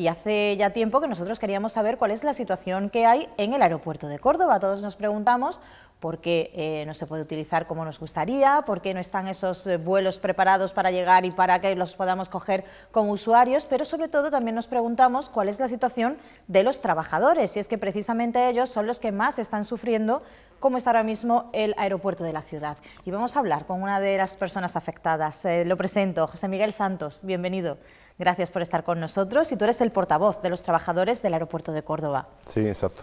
y hace ya tiempo que nosotros queríamos saber cuál es la situación que hay en el aeropuerto de Córdoba. Todos nos preguntamos por qué eh, no se puede utilizar como nos gustaría, por qué no están esos eh, vuelos preparados para llegar y para que los podamos coger como usuarios, pero sobre todo también nos preguntamos cuál es la situación de los trabajadores, y es que precisamente ellos son los que más están sufriendo cómo está ahora mismo el aeropuerto de la ciudad. Y vamos a hablar con una de las personas afectadas. Eh, lo presento, José Miguel Santos, bienvenido. Gracias por estar con nosotros y tú eres el portavoz de los trabajadores del aeropuerto de Córdoba. Sí, exacto.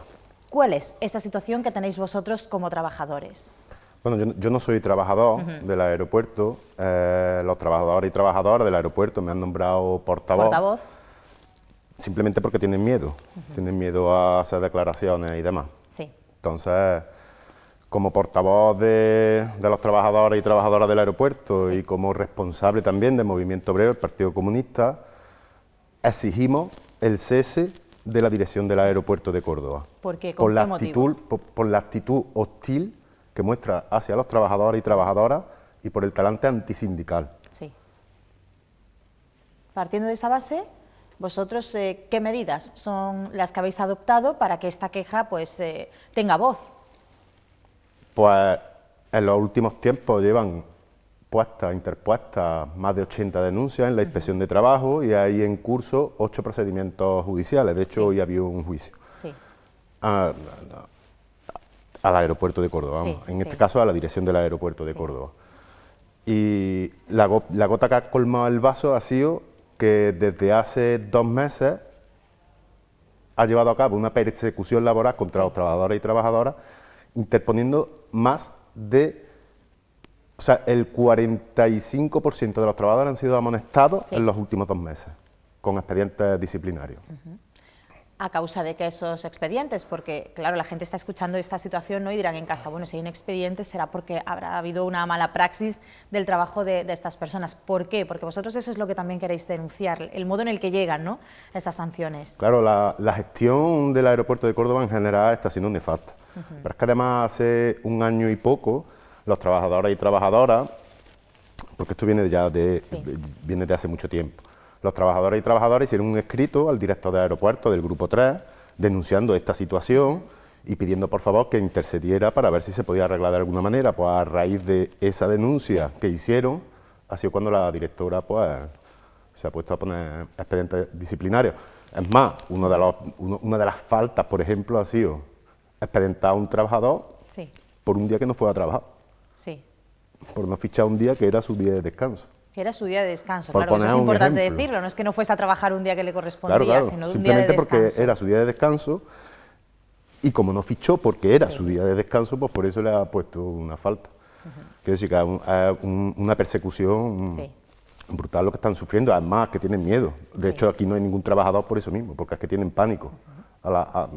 ¿Cuál es esa situación que tenéis vosotros como trabajadores? Bueno, yo, no soy trabajador del aeropuerto, eh, los trabajadores y trabajadoras del aeropuerto me han nombrado portavoz. ¿Portavoz? Simplemente porque tienen miedo, tienen miedo a hacer declaraciones y demás. Sí. Entonces como portavoz de, los trabajadores y trabajadoras del aeropuerto y como responsable también del Movimiento Obrero, el Partido Comunista, exigimos el cese de la dirección del aeropuerto de Córdoba. ¿Por qué? ¿Con la actitud, por, la actitud hostil que muestra hacia los trabajadores y trabajadoras y por el talante antisindical. Sí. Partiendo de esa base, vosotros, eh, ¿qué medidas son las que habéis adoptado para que esta queja pues, eh, tenga voz? Pues en los últimos tiempos llevan puestas, interpuestas, más de 80 denuncias en la inspección de trabajo y hay en curso ocho procedimientos judiciales. De hecho, hoy hoy había un juicio. Sí. Ah, al aeropuerto de Córdoba, en este caso a la dirección del aeropuerto de Córdoba. Y la, la gota que ha colmado el vaso ha sido que desde hace dos meses ha llevado a cabo una persecución laboral contra los trabajadores y trabajadoras interponiendo más de... O sea, el 45% de los trabajadores han sido amonestados en los últimos dos meses con expedientes disciplinarios a causa de que esos expedientes, porque claro, la gente está escuchando esta situación ¿no? y dirán en casa, bueno, si hay un expediente será porque habrá habido una mala praxis del trabajo de, estas personas. ¿Por qué? Porque vosotros eso es lo que también queréis denunciar, el modo en el que llegan ¿no? esas sanciones. Claro, la, gestión del aeropuerto de Córdoba en general está siendo nefasta, pero es que además hace un año y poco los trabajadores y trabajadoras, porque esto viene ya de, viene de hace mucho tiempo, los trabajadores y trabajadoras hicieron un escrito al director de aeropuerto del Grupo 3 denunciando esta situación y pidiendo por favor que intercediera para ver si se podía arreglar de alguna manera. Pues a raíz de esa denuncia que hicieron, ha sido cuando la directora pues, se ha puesto a poner expedientes disciplinarios. Es más, de una de las faltas, por ejemplo, ha sido expedentar a un trabajador por un día que no fue a trabajar. Sí. Por no fichar un día que era su día de descanso era su día de descanso. claro, eso es importante decirlo, no es que no fuese a trabajar un día que le correspondía, sino un día de descanso. Simplemente porque era su día de descanso y como no fichó porque era su día de descanso, pues por eso le ha puesto una falta. Quiero decir que hay una persecución brutal lo que están sufriendo, además que tienen miedo. De hecho, aquí no hay ningún trabajador por eso mismo, porque es que tienen pánico a,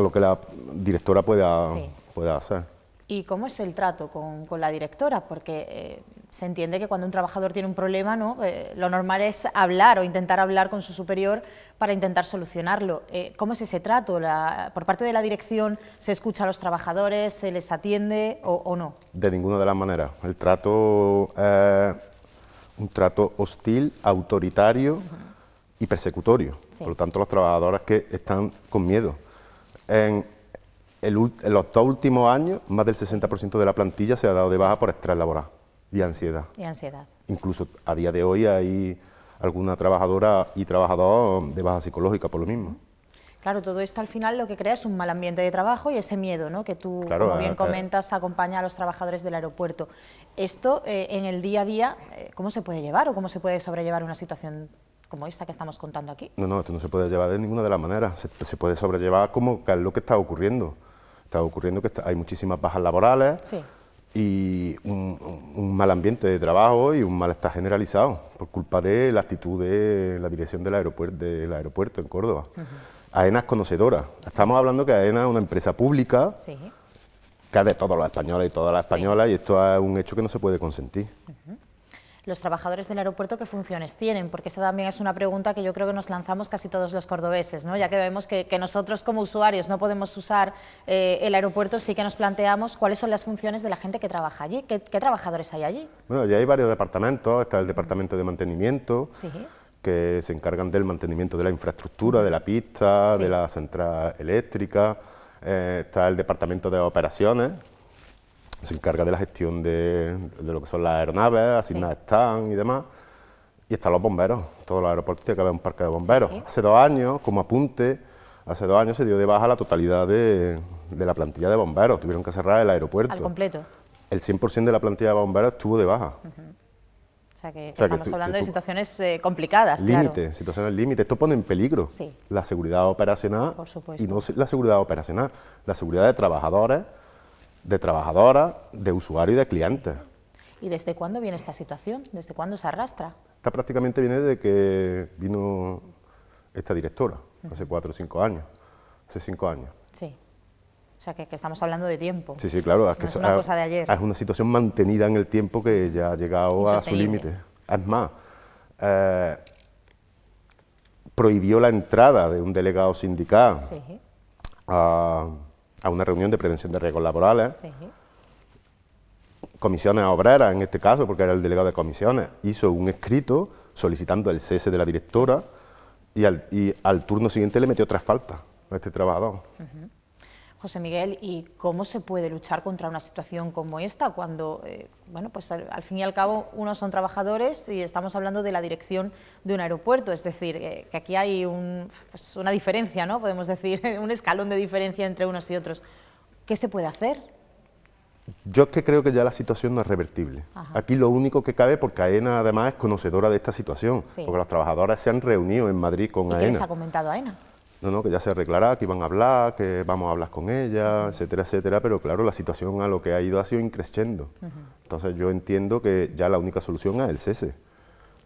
lo que la directora pueda, pueda hacer y cómo es el trato con, la directora, porque eh, se entiende que cuando un trabajador tiene un problema, ¿no? Eh, lo normal es hablar o intentar hablar con su superior para intentar solucionarlo. Eh, ¿Cómo es ese trato? ¿Por parte de la dirección se escucha a los trabajadores, se les atiende o, no? De ninguna de las maneras. El trato un trato hostil, autoritario y persecutorio. Por lo tanto, los trabajadores que están con miedo. En, en los dos últimos años, más del 60% de la plantilla se ha dado de baja por estrés laboral y ansiedad. Y ansiedad. Incluso a día de hoy hay alguna trabajadora y trabajador de baja psicológica por lo mismo. Claro, todo esto al final lo que crea es un mal ambiente de trabajo y ese miedo, Que tú, como ah, bien comentas, acompaña a los trabajadores del aeropuerto. Esto eh, en el día a día, eh, ¿cómo se puede llevar o cómo se puede sobrellevar una situación como esta que estamos contando aquí? No, no, esto no se puede llevar de ninguna de las maneras. Se, puede sobrellevar como lo que está ocurriendo está ocurriendo que hay muchísimas bajas laborales y un, mal ambiente de trabajo y un malestar generalizado por culpa de la actitud de la dirección del aeropuerto, en Córdoba. AENA es conocedora. Estamos hablando que AENA es una empresa pública que es de todos los españoles y todas las españolas y esto es un hecho que no se puede consentir los trabajadores del aeropuerto qué funciones tienen, porque esa también es una pregunta que yo creo que nos lanzamos casi todos los cordobeses, ¿no? ya que vemos que, nosotros como usuarios no podemos usar eh, el aeropuerto, sí que nos planteamos cuáles son las funciones de la gente que trabaja allí, qué, trabajadores hay allí. Bueno, ya hay varios departamentos, está el departamento de mantenimiento, que se encargan del mantenimiento de la infraestructura, de la pista, de la central eléctrica, eh, está el departamento de operaciones, se encarga de la gestión de, de lo que son las aeronaves, asignadas están y demás. Y están los bomberos, todos los aeropuertos tienen que haber un parque de bomberos. Hace dos años, como apunte, hace dos años se dio de baja la totalidad de, de la plantilla de bomberos, tuvieron que cerrar el aeropuerto. Al completo. El 100% de la plantilla de bomberos estuvo de baja. O sea que estamos hablando de situaciones eh, complicadas. Límite, situaciones límite. Esto pone en peligro la seguridad operacional y no la seguridad operacional, la seguridad de trabajadores, de trabajadora, de usuario, y de cliente. ¿Y desde cuándo viene esta situación? ¿Desde cuándo se arrastra? Esta prácticamente viene de que vino esta directora, hace cuatro o cinco años. Hace cinco años. Sí. O sea, que, estamos hablando de tiempo. Sí, sí, claro. Es, una cosa de ayer. Es una situación mantenida en el tiempo que ya ha llegado a su límite. Es más, eh, prohibió la entrada de un delegado sindical a a una reunión de prevención de riesgos laborales. Comisiones Obreras, en este caso, porque era el delegado de comisiones, hizo un escrito solicitando el cese de la directora y al, turno siguiente le metió tres faltas a este trabajador. José Miguel, y cómo se puede luchar contra una situación como esta, cuando, eh, bueno, pues al, fin y al cabo, unos son trabajadores y estamos hablando de la dirección de un aeropuerto, es decir, eh, que aquí hay pues una diferencia, ¿no? Podemos decir, un escalón de diferencia entre unos y otros. ¿Qué se puede hacer? Yo es que creo que ya la situación no es revertible. Aquí lo único que cabe, porque AENA además es conocedora de esta situación, porque las trabajadoras se han reunido en Madrid con ¿Y AENA. ¿Qué les ha comentado AENA? no, no, que ya se arreglará, que iban a hablar, que vamos a hablar con ella, etcétera, etcétera, pero claro, la situación a lo que ha ido ha sido increciendo. Entonces yo entiendo que ya la única solución es el cese.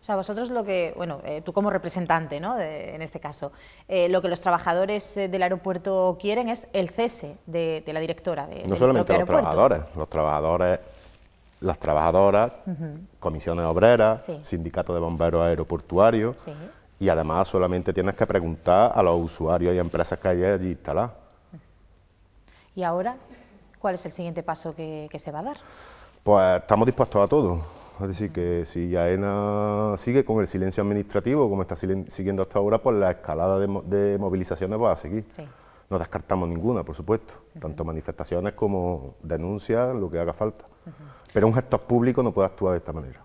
O sea, vosotros lo que, bueno, eh, tú como representante, ¿no? en este caso, eh, lo que los trabajadores eh, del aeropuerto quieren es el cese de, la directora. De, no solamente los trabajadores, los trabajadores, las trabajadoras, Comisión comisiones obreras, sindicato de bomberos aeroportuarios. Sí y además solamente tienes que preguntar a los usuarios y empresas que hay allí instaladas. ¿Y ahora cuál es el siguiente paso que, se va a dar? Pues estamos dispuestos a todo. Es decir, que si AENA sigue con el silencio administrativo, como está siguiendo hasta ahora, pues la escalada de, movilizaciones va a seguir. No descartamos ninguna, por supuesto, tanto manifestaciones como denuncias, lo que haga falta. Pero un gestor público no puede actuar de esta manera.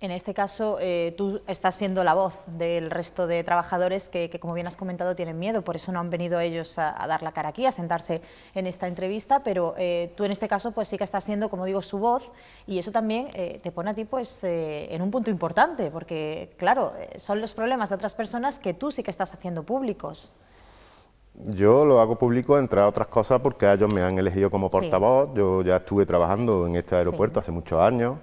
En este caso, eh, tú estás siendo la voz del resto de trabajadores que, como bien has comentado, tienen miedo, por eso no han venido ellos a, dar la cara aquí, a sentarse en esta entrevista, pero eh, tú en este caso pues sí que estás siendo, como digo, su voz y eso también eh, te pone a ti pues, en un punto importante, porque claro, son los problemas de otras personas que tú sí que estás haciendo públicos. Yo lo hago público, entre otras cosas, porque ellos me han elegido como portavoz, yo ya estuve trabajando en este aeropuerto hace muchos años,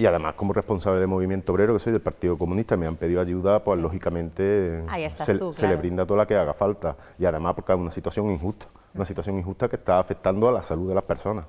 y además, como responsable de Movimiento Obrero, que soy del Partido Comunista, me han pedido ayuda, pues lógicamente se, le brinda toda la que haga falta. Y además porque es una situación injusta, una situación injusta que está afectando a la salud de las personas.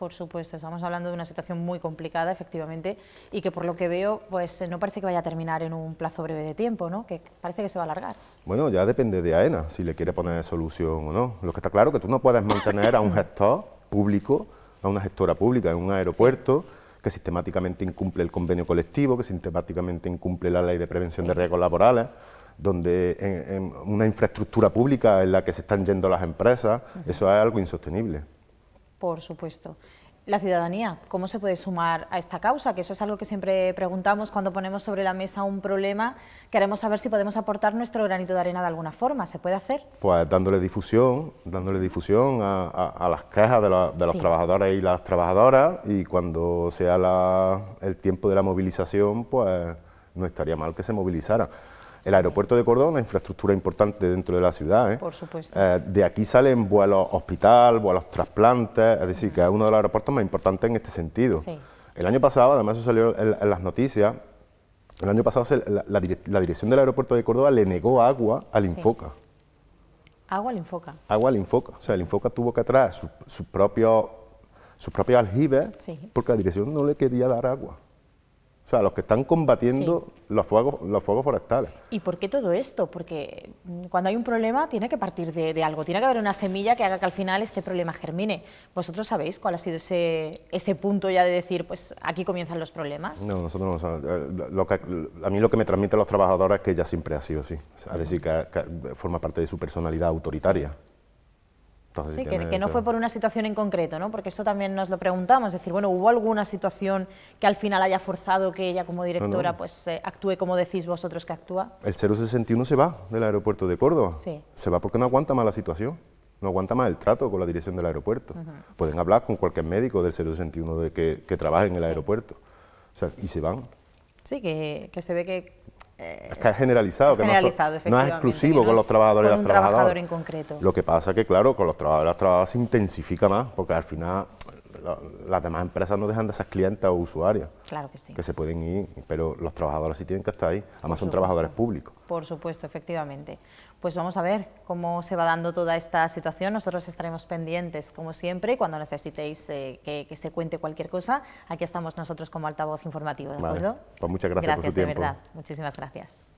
Por supuesto, estamos hablando de una situación muy complicada, efectivamente, y que por lo que veo, pues no parece que vaya a terminar en un plazo breve de tiempo, ¿no? Que parece que se va a alargar. Bueno, ya depende de AENA, si le quiere poner solución o no. Lo que está claro es que tú no puedes mantener a un gestor público, a una gestora pública en un aeropuerto que sistemáticamente incumple el convenio colectivo, que sistemáticamente incumple la ley de prevención de riesgos laborales, donde en, una infraestructura pública en la que se están yendo las empresas, eso es algo insostenible. Por supuesto la ciudadanía, ¿cómo se puede sumar a esta causa? Que eso es algo que siempre preguntamos cuando ponemos sobre la mesa un problema, queremos saber si podemos aportar nuestro granito de arena de alguna forma, ¿se puede hacer? Pues dándole difusión, dándole difusión a, las quejas de, los trabajadores y las trabajadoras y cuando sea el tiempo de la movilización, pues no estaría mal que se movilizara. El aeropuerto de Córdoba es una infraestructura importante dentro de la ciudad. ¿eh? Por supuesto. Eh, de aquí salen vuelos hospital, vuelos trasplantes, es decir, que es uno de los aeropuertos más importantes en este sentido. El año pasado, además eso salió en, las noticias, el año pasado la, dirección del aeropuerto de Córdoba le negó agua al Infoca. Agua al Infoca. Agua al Infoca. O sea, el Infoca tuvo que traer sus su propios su propio aljibes porque la dirección no le quería dar agua. O sea, los que están combatiendo los, fuegos, los fuegos forestales. ¿Y por qué todo esto? Porque cuando hay un problema tiene que partir de, de, algo, tiene que haber una semilla que haga que al final este problema germine. ¿Vosotros sabéis cuál ha sido ese, ese punto ya de decir, pues aquí comienzan los problemas? No, nosotros no. lo eh, que, a mí lo que me transmiten los trabajadores es que ya siempre ha sido así. es decir, que, forma parte de su personalidad autoritaria. Sí, que, no fue por una situación en concreto, ¿no? Porque eso también nos lo preguntamos, es decir, bueno, ¿hubo alguna situación que al final haya forzado que ella como directora pues eh, actúe como decís vosotros que actúa? El 061 se va del aeropuerto de Córdoba, se va porque no aguanta más la situación, no aguanta más el trato con la dirección del aeropuerto. Pueden hablar con cualquier médico del 061 de que, trabaje en el aeropuerto, o sea, y se van. Sí, que se ve que es que es generalizado, que no, es exclusivo con los trabajadores y las trabajadoras. en concreto. Lo que pasa es que, claro, con los trabajadores y las trabajadoras se intensifica más, porque al final las demás empresas no dejan de ser clientes o usuarios. Claro que sí. Que se pueden ir, pero los trabajadores sí tienen que estar ahí. Además son trabajadores públicos. Por supuesto, efectivamente. Pues vamos a ver cómo se va dando toda esta situación. Nosotros estaremos pendientes, como siempre, cuando necesitéis eh, que, se cuente cualquier cosa. Aquí estamos nosotros como altavoz informativo, ¿de acuerdo? Pues muchas gracias, gracias por su tiempo. Gracias, de verdad. Muchísimas gracias.